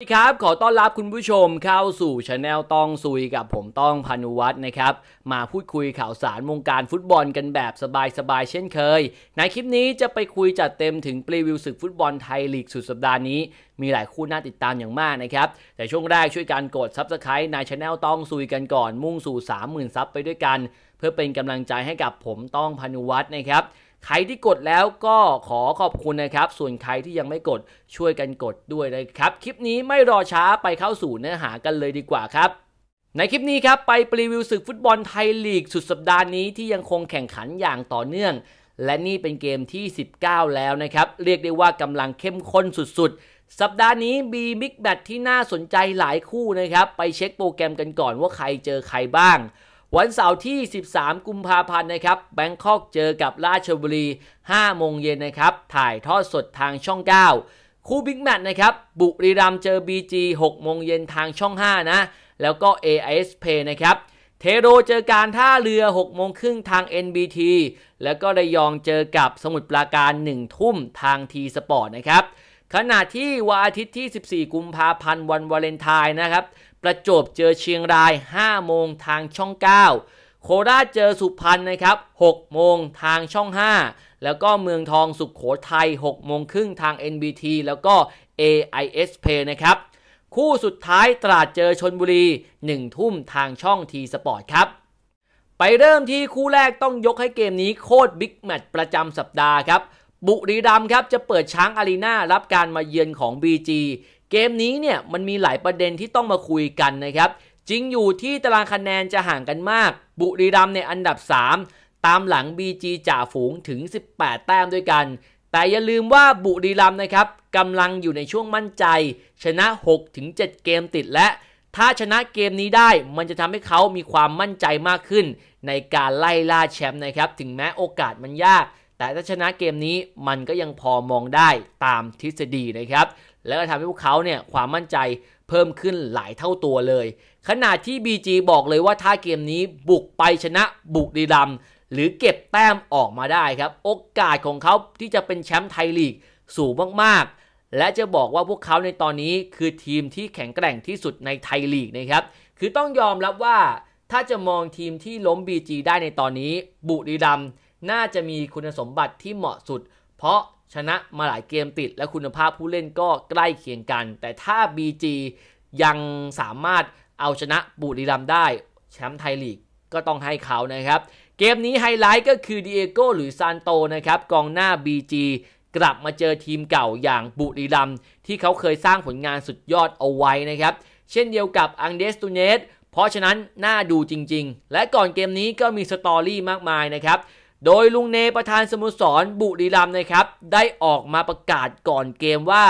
สวัดีครับ ขอต้อนรับคุณผู้ชมเข้าสู่ช anel ต้องซุยกับผมต้องพานุวัฒน์นะครับ มาพูดคุยข่าวสารวงการฟุตบอลกันแบบสบายๆเช่นเคย ในคลิปนี้จะไปคุยจัดเต็มถึงปรีวิวศึกฟุตบอลไทยลีกสุดสัปดาห์นี้มีหลายคู่น่าติดตามอย่างมากนะครับแต่ช่วงแรกช่วยกันกดซับสไครต์ในช anel ต้องซุยกันก่อน มุ่งสู่30,000ซับไปด้วยกัน เพื่อเป็นกำลังใจให้กับผมต้องพานุวัฒน์นะครับใครที่กดแล้วก็ขอขอบคุณนะครับส่วนใครที่ยังไม่กดช่วยกันกดด้วยนะครับคลิปนี้ไม่รอช้าไปเข้าสู่เนื้อหากันเลยดีกว่าครับ ในคลิปนี้ครับไปปรีวิวศึกฟุตบอลไทยลีกสุดสัปดาห์นี้ที่ยังคงแข่งขันอย่างต่อเนื่อง และนี่เป็นเกมที่ 19 แล้วนะครับเรียกได้ว่ากำลังเข้มข้นสุดๆสัปดาห์นี้มีบิ๊กแบตที่น่าสนใจหลายคู่นะครับไปเช็คโปรแกรมกันก่อนว่าใครเจอใครบ้างวันเสาร์ที่ 13 กุมภาพันธ์นะครับแบงคอก เจอกับราชบุรี 5 โมงเย็นนะครับ ถ่ายทอดสดทางช่อง 9 คู่บิ๊กแมตช์นะครับ บุรีรัมเจอ BG 6โมงเย็นทางช่อง 5 นะ แล้วก็ AIS Pay นะครับ เทโร เจอการท่าเรือ 6 โมงครึ่งทาง NBT แล้วก็ระยองเจอกับสมุทรปราการ 1 ทุ่มทาง T Sport นะครับ ขณะที่วันอาทิตย์ที่ 14 กุมภาพันธ์วันวาเลนไทน์นะครับประจวบเจอเชียงราย 5 โมงทางช่อง 9 โคราชเจอสุพรรณนะครับ6โมงทางช่อง 5 แล้วก็เมืองทองสุขโขทัย6 โมงครึ่งทาง NBT แล้วก็ AIS Play นะครับคู่สุดท้ายตราดเจอชนบุรี 1 ทุ่มทางช่อง T Sport ครับ ไปเริ่มที่คู่แรกต้องยกให้เกมนี้โคตรบิ๊กแมตช์ประจำสัปดาห์ครับ บุรีรัมย์ครับจะเปิดช้างอารีนารับการมาเยือนของ BG เกมนี้เนี่ยมันมีหลายประเด็นที่ต้องมาคุยกันนะครับ จริงอยู่ที่ตารางคะแนนจะห่างกันมาก บุรีรัมย์ในอันดับ 3 ตามหลัง BG จ่าฝูงถึง 18 แต้มด้วยกัน แต่อย่าลืมว่าบุรีรัมย์นะครับกำลังอยู่ในช่วงมั่นใจ ชนะ6-7เกมติดและ ถ้าชนะเกมนี้ได้มันจะทำให้เขามีความมั่นใจมากขึ้น ในการไล่ล่าแชมป์นะครับถึงแม้โอกาสมันยากแต่ถ้าชนะเกมนี้มันก็ยังพอมองได้ตามทฤษฎีนะครับแล้วก็ทำให้พวกเขาเนี่ยความมั่นใจเพิ่มขึ้นหลายเท่าตัวเลย ขณะที่ BG บอกเลยว่าถ้าเกมนี้บุกไปชนะบุกดีรัมหรือเก็บแต้มออกมาได้ครับโอกาสของเขาที่จะเป็นแชมป์ไทยลีกสูงมากๆและจะบอกว่าพวกเขาในตอนนี้คือทีมที่แข็งแกร่งที่สุดในไทยลีกนะครับคือต้องยอมรับว่า ถ้าจะมองทีมที่ล้ม BG ได้ในตอนนี้บุรีรัมย์น่าจะมีคุณสมบัติที่เหมาะสุด เพราะชนะมาหลายเกมติดและคุณภาพผู้เล่นก็ใกล้เคียงกัน แต่ถ้า BG ยังสามารถเอาชนะบุรีรัมได้ แชมป์ไทยลีกก็ต้องให้เขานะครับ เกมนี้ไฮไลท์ก็คือดิเอโกหรือซานโตนะครับกองหน้า BG กลับมาเจอทีมเก่าอย่างบุรีรัมที่เขาเคยสร้างผลงานสุดยอดเอาไว้นะครับ เช่นเดียวกับอังเดสตูเนส เพราะฉะนั้นน่าดูจริง ๆ และก่อนเกมนี้ก็มีสตอรี่มากมายนะครับโดยลุงเนประธานสโมสรบุรีรัมย์นะครับ ได้ออกมาประกาศก่อนเกมว่า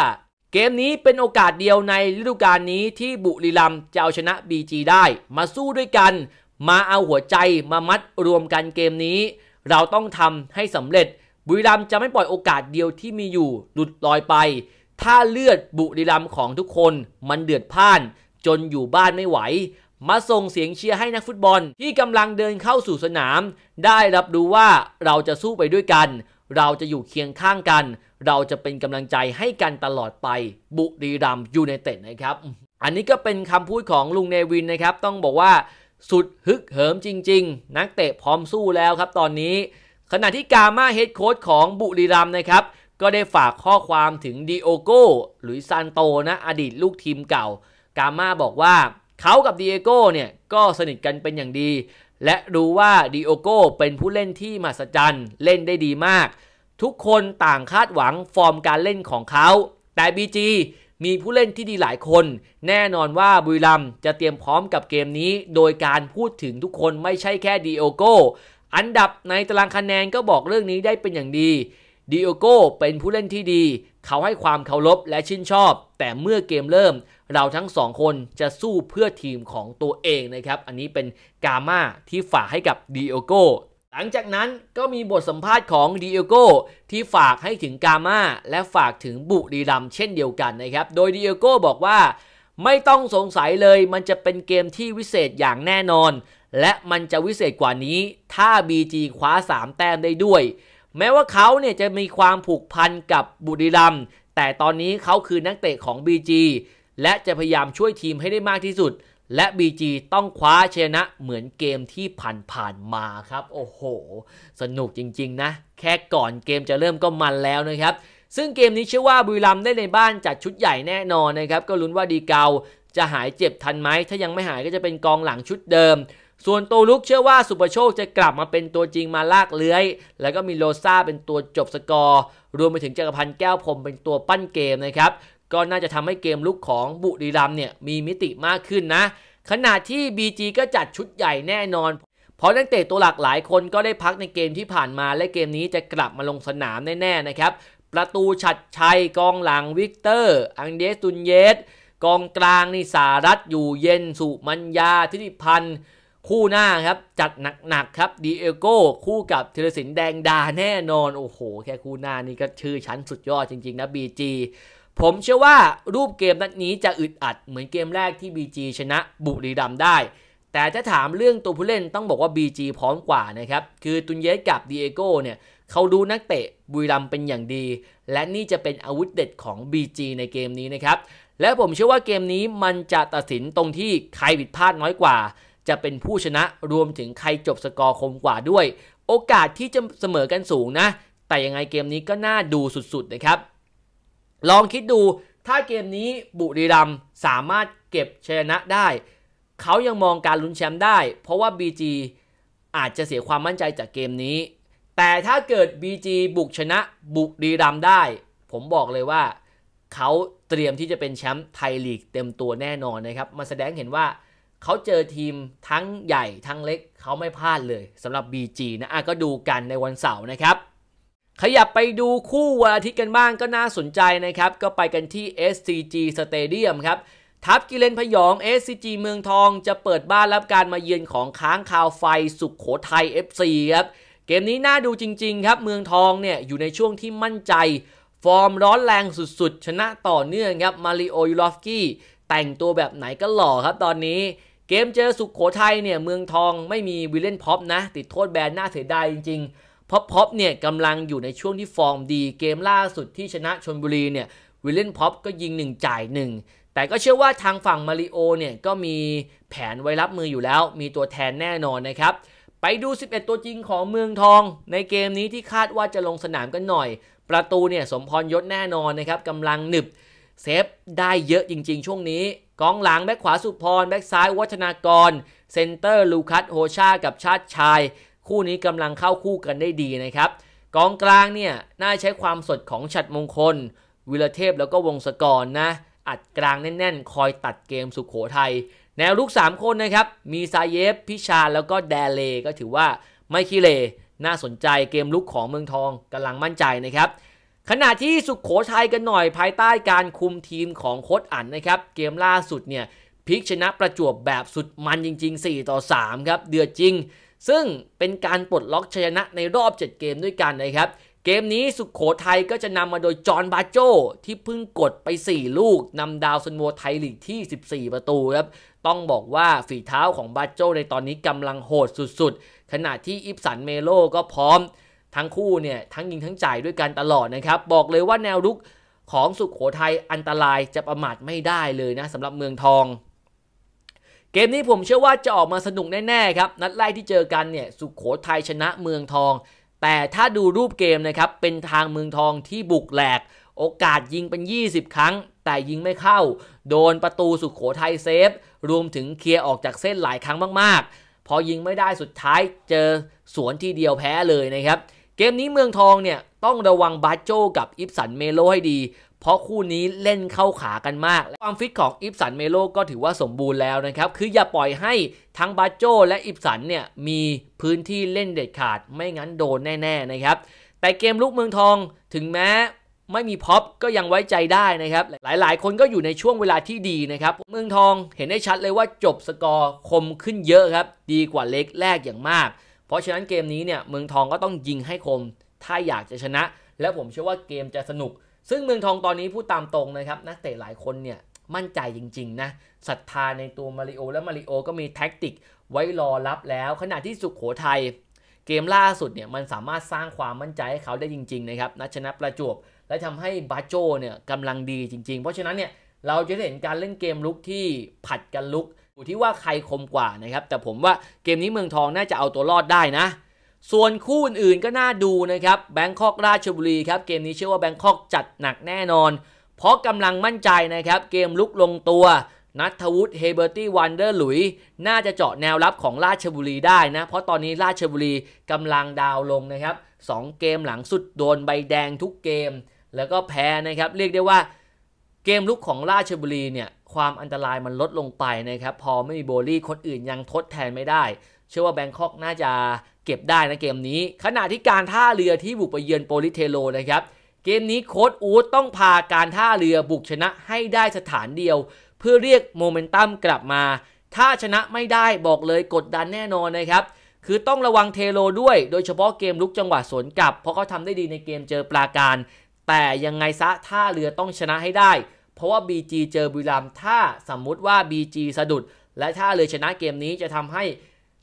เกมนี้เป็นโอกาสเดียวในฤดูกาลนี้ที่บุรีรัมย์จะเอาชนะบีจีได้มาสู้ด้วยกัน มาเอาหัวใจมามัดรวมกันเกมนี้ เราต้องทำให้สำเร็จ บุรีรัมย์จะไม่ปล่อยโอกาสเดียวที่มีอยู่หลุดลอยไป ถ้าเลือดบุรีรัมย์ของทุกคนมันเดือดพ่าน จนอยู่บ้านไม่ไหวมาส่งเสียงเชียร์ให้นักฟุตบอลที่กำลังเดินเข้าสู่สนาม ได้รับรู้ว่าเราจะสู้ไปด้วยกัน เราจะอยู่เคียงข้างกัน เราจะเป็นกำลังใจให้กันตลอดไป บุรีรัมยูไนเต็ดนะครับ อันนี้ก็เป็นคำพูดของลุงเนวินนะครับ ต้องบอกว่าสุดฮึกเหิมจริง ๆ นักเตะพร้อมสู้แล้วครับตอนนี้ ขณะที่กามาเฮดโค้ชของบุรีรัมนะครับก็ได้ฝากข้อความถึงดิโอโก้หรือซานโตนะอดีตลูกทีมเก่ากามาบอกว่าเขากับดิเอโก้เนี่ยก็สนิทกันเป็นอย่างดี และรู้ว่าดิโอโก้เป็นผู้เล่นที่มหัศจรรย์ เล่นได้ดีมาก ทุกคนต่างคาดหวังฟอร์มการเล่นของเขา แต่ BG มีผู้เล่นที่ดีหลายคน แน่นอนว่าบุรีรัมจะเตรียมพร้อมกับเกมนี้ โดยการพูดถึงทุกคนไม่ใช่แค่ดิโอโก้ อันดับในตารางคะแนนก็บอกเรื่องนี้ได้เป็นอย่างดีดิโอโก้ เป็นผู้เล่นที่ดี เขาให้ความเคารพและชื่นชอบ แต่เมื่อเกมเริ่ม เราทั้งสองคนจะสู้เพื่อทีมของตัวเองนะครับ อันนี้เป็นกาม่าที่ฝากให้กับดิโอโก้หลังจากนั้นก็มีบทสัมภาษณ์ของดิโอโกที่ฝากให้ถึงกาม่าและฝากถึงบุรีรัมเช่นเดียวกันนะครับ โดยดิโอโกบอกว่าไม่ต้องสงสัยเลย มันจะเป็นเกมที่วิเศษอย่างแน่นอน และมันจะวิเศษกว่านี้ถ้า BG คว้า3 แต้มได้ด้วยแม้ว่าเขาเนี่ยจะมีความผูกพันกับบุรีรัมย์แต่ตอนนี้เขาคือนักเตะของ BG และจะพยายามช่วยทีมให้ได้มากที่สุด และ BG ต้องคว้าชนะเหมือนเกมที่ผ่านๆมาครับ โอ้โห สนุกจริง ๆนะ แค่ก่อนเกมจะเริ่มก็มันแล้วนะครับ ซึ่งเกมนี้เชื่อว่าบุรีรัมย์ได้ในบ้านจัดชุดใหญ่แน่นอนนะครับก็ลุ้นว่าดีเกาจะหายเจ็บทันไหมถ้ายังไม่หายก็จะเป็นกองหลังชุดเดิมส่วนตัวลุกเชื่อว่าสุปโชคจะกลับมาเป็นตัวจริงมาลากเลื้อย แล้วก็มีโลซาเป็นตัวจบสกอร์ รวมไปถึงจักรพันธ์แก้วพรมเป็นตัวปั้นเกมนะครับ ก็น่าจะทำให้เกมลุกของบุรีรัมเนี่ยมีมิติมากขึ้นนะ ขณะที่ BG ก็จัดชุดใหญ่แน่นอน เพราะนักเตะตัวหลักหลายคนก็ได้พักในเกมที่ผ่านมา และเกมนี้จะกลับมาลงสนามแน่ๆนะครับ ประตูฉัดชัย กองหลังวิกเตอร์อังเดสตุนเยสกองกลางนี่สารัตอยู่เย็นสุมัญญาทิติพันธ์คู่หน้าครับ จัดหนักๆครับดีเอโก้คู่กับธีรสินแดงดาแน่นอน โอ้โห แค่คู่หน้านี่ก็ชื่อชั้นสุดยอดจริงๆนะ BG ผมเชื่อว่ารูปเกมนัดนี้จะอึดอัดเหมือนเกมแรกที่ BG ชนะบุรีรัมได้ แต่ถ้าถามเรื่องตัวผู้เล่นต้องบอกว่า BG พร้อมกว่านะครับ คือตุนเยสกับดีเอโก้เนี่ยเขาดูนักเตะ บุรีรัมเป็นอย่างดี และนี่จะเป็นอาวุธเด็ดของ BG ในเกมนี้นะครับและผมเชื่อว่าเกมนี้มันจะตัดสินตรงที่ใครผิดพลาดน้อยกว่าจะเป็นผู้ชนะรวมถึงใครจบสกอร์คมกว่าด้วย โอกาสที่จะเสมอกันสูงนะ แต่ยังไงเกมนี้ก็น่าดูสุดๆนะครับ ลองคิดดูถ้าเกมนี้บุรีรัมสามารถเก็บชนะได้ เขายังมองการลุ้นแชมป์ได้ เพราะว่า BG อาจจะเสียความมั่นใจจากเกมนี้ แต่ถ้าเกิด BG บุกชนะบุกดีรัมได้ ผมบอกเลยว่า เขาเตรียมที่จะเป็นแชมป์ไทยลีกเต็มตัวแน่นอนนะครับ มาแสดงเห็นว่าเขาเจอทีมทั้งใหญ่ทั้งเล็กเขาไม่พลาดเลยสำหรับ BG นะะก็ดูกันในวันเสาร์นะครับ ขยับไปดูคู่วันอาทิตย์กันบ้างก็น่าสนใจนะครับ ก็ไปกันที่ SCG Stadium ครับ ทัพกิเลนพยอง SCG เมืองทองจะเปิดบ้านรับการมาเยือนของค้างคาวไฟสุขโขทัย FC ครับ เกมนี้น่าดูจริงๆ ครับ เมืองทองเนี่ยอยู่ในช่วงที่มั่นใจฟอร์มร้อนแรงสุดๆ ชนะต่อเนื่องครับมาริโอ ยูลอฟกี้แต่งตัวแบบไหนก็หล่อครับตอนนี้เกมเจอสุขโขทัยเนี่ยเมืองทองไม่มีวิลเลนพ็อปนะ ติดโทษแบนน่าเสียดายจริงๆพพ็อปเนี่ยกำลังอยู่ในช่วงที่ฟอร์มดีเกมล่าสุดที่ชนะชนบุรีเนี่ยวิลเลนพ็อปก็ยิง1จ่าย1แต่ก็เชื่อว่าทางฝั่งมาริโอเนี่ยก็มีแผนไว้รับมืออยู่แล้ว มีตัวแทนแน่นอนนะครับ ไปดู 11 ตัวจริงของเมืองทอง ในเกมนี้ที่คาดว่าจะลงสนามกันหน่อย ประตูเนี่ยสมพรยศแน่นอนนะครับกำลังหนึบเซฟได้เยอะจริง ๆ ช่วงนี้กองหลังแบ็คขวาสุพร แบ็คซ้าย วัฒนากร เซนเตอร์ลูคัสโฮชากับชาติชาย คู่นี้กำลังเข้าคู่กันได้ดีนะครับกองกลางเนี่ยน่าใช้ความสดของฉัดมงคล วิลเทพแล้วก็วงศกรนะ อัดกลางแน่นๆ คอยตัดเกมสุขโขทยัยแนวลูก3คนนะครับ มีซาเยฟพิชาแล้วก็แดเลก็ถือว่าไม่คีเลน่าสนใจเกมลุกของเมืองทองกำลังมั่นใจนะครับขณะที่สุขโขทัยกันหน่อยภายใต้การคุมทีมของโค้ชอั๋นนะครับ เกมล่าสุดเนี่ย พิกชนะประจวบแบบสุดมันจริงๆ 4 ต่อ 3 ครับ เดือดจริง ซึ่งเป็นการปลดล็อกชนะในรอบ 7เกมด้วยกันนะครับ เกมนี้สุขโขทัยก็จะนำมาโดยจอห์นบาโจ ที่เพิ่งกดไป 4 ลูกนำดาวซันโวไทยลีกที่ 14 ประตูครับ ต้องบอกว่าฝีเท้าของบาโจ ในตอนนี้กำลังโหดสุด ๆ ขณะที่อิปสันเมโลก็พร้อมทั้งคู่เนี่ยทั้งยิงทั้งจ่ายด้วยกันตลอดนะครับ บอกเลยว่าแนวรุกของสุขโขทัยอันตรายจะประมาทไม่ได้เลยนะสำหรับเมืองทอง เกมนี้ผมเชื่อว่าจะออกมาสนุกแน่ๆครับ นัดแรกที่เจอกันเนี่ยสุขโขทัยชนะเมืองทอง แต่ถ้าดูรูปเกมนะครับเป็นทางเมืองทองที่บุกแหลก โอกาสยิงเป็น 20 ครั้ง แต่ยิงไม่เข้า โดนประตูสุขโขทัยเซฟ รวมถึงเคลียร์ออกจากเส้นหลายครั้งมาก ๆพอยิงไม่ได้สุดท้ายเจอสวนทีเดียวแพ้เลยนะครับเกมนี้เมืองทองเนี่ยต้องระวังบาโจกับอิฟสันเมโลให้ดี เพราะคู่นี้เล่นเข้าขากันมากความฟิตของอิฟสันเมโลก็ถือว่าสมบูรณ์แล้วนะครับ คืออย่าปล่อยให้ทั้งบาโจและอิฟสันเนี่ยมีพื้นที่เล่นเด็ดขาดไม่งั้นโดนแน่ ๆ นะครับ แต่เกมลุกเมืองทองถึงแม้ไม่มีพ็อปก็ยังไว้ใจได้นะครับ หลายๆคนก็อยู่ในช่วงเวลาที่ดีนะครับเมืองทองเห็นได้ชัดเลยว่าจบสกอร์คมขึ้นเยอะครับ ดีกว่าเล็กแรกอย่างมากเพราะฉะนั้นเกมนี้เนี่ยเมืองทองก็ต้องยิงให้คมถ้าอยากจะชนะ และผมเชื่อว่าเกมจะสนุก ซึ่งเมืองทองตอนนี้พูดตามตรงนะครับนักเตะหลายคนเนี่ยมั่นใจจริงๆนะศรัทธาในตัวมาริโอ และมาริโอ ก็มีแท็กติกไว้รอรับแล้วขณะที่สุขโขทัยเกมล่าสุดเนี่ยมันสามารถสร้างความมั่นใจให้เขาได้จริง ๆ นะครับนัชนะประจวบและทำให้บาโจเนี่ยกำลังดีจริงๆ เพราะฉะนั้นเนี่ยเราจะเห็นการเล่นเกมลุกที่ผัดกันลุกอู่ที่ว่าใครคมกว่านะครับแต่ผมว่าเกมนี้เมืองทองน่าจะเอาตัวรอดได้นะ ส่วนคู่อื่นก็น่าดูนะครับแบงคอกราชบุรีครับเกมนี้เชื่อว่าแบงคอกจัดหนักแน่นอน เพราะกำลังมั่นใจนะครับเกมลุกลงตัวนัทวุฒิเฮเบอร์ตี้วันเดอร์หลุยน่าจะเจาะแนวรับของราชบุรีได้นะเพราะตอนนี้ราชบุรีกำลังดาวลงนะครับ2เกมหลังสุดโดนใบแดงทุกเกม แล้วก็แพ้นะครับเรียกได้ว่าเกมลุกของราชบุรีเนี่ยความอันตรายมันลดลงไปนะครับ พอไม่มีโบลี่คนอื่นยังทดแทนไม่ได้ เชื่อว่าแบงคอกน่าจะเก็บได้นะเกมนี้ ขณะที่การท่าเรือที่บุกไปเยือนโปลิเทโล นะครับ เกมนี้โค้ดอูดต้องพาการท่าเรือบุกชนะให้ได้สถานเดียว เพื่อเรียกโมเมนตัมกลับมา ถ้าชนะไม่ได้บอกเลยกดดันแน่นอนนะครับคือต้องระวังเทโลด้วยโดยเฉพาะเกมลุกจังหวะสวนกลับ เพราะเขาทำได้ดีในเกมเจอปลาการ แต่ยังไงซะท่าเรือต้องชนะให้ได้เพราะว่า BG เจอบุรีรัมถ้าสมมุติว่า BG สะดุด และถ้าเรือชนะเกมนี้จะทำให้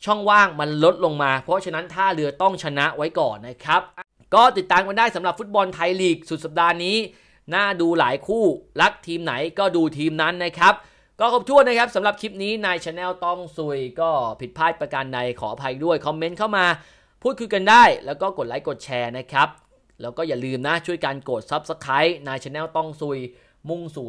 ช่องว่างมันลดลงมา เพราะฉะนั้นท่าเรือต้องชนะไว้ก่อนนะครับ ก็ติดตามกันได้สำหรับฟุตบอลไทยลีกสุดสัปดาห์นี้ น่าดูหลายคู่ รักทีมไหนก็ดูทีมนั้นนะครับก็ขอบั่วนนะครับสำหรับคลิปนี้ในช anel ต้องซุย ก็ผิดพลาดประการใดขออภัยด้วยคอมเมนต์เข้ามา พูดคุยกันได้ แล้วก็กดไลค์กดแชร์นะครับแล้วก็อย่าลืมนะช่วยการกด Subscribe นช anel ต้องซุยมุ่งสู่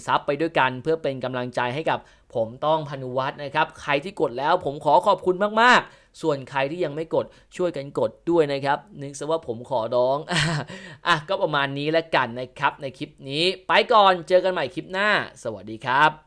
30,000ซับไปด้วยกัน เพื่อเป็นกำลังใจให้กับผมต้องพนุวัฒน์นะครับ ใครที่กดแล้วผมขอขอบคุณมากๆ ส่วนใครที่ยังไม่กดช่วยกันกดด้วยนะครับ นึกซะว่าผมขอร้องอ่ะก็ประมาณนี้แล้วกันนะครับในคลิปนี้ ไปก่อนเจอกันใหม่คลิปหน้า สวัสดีครับ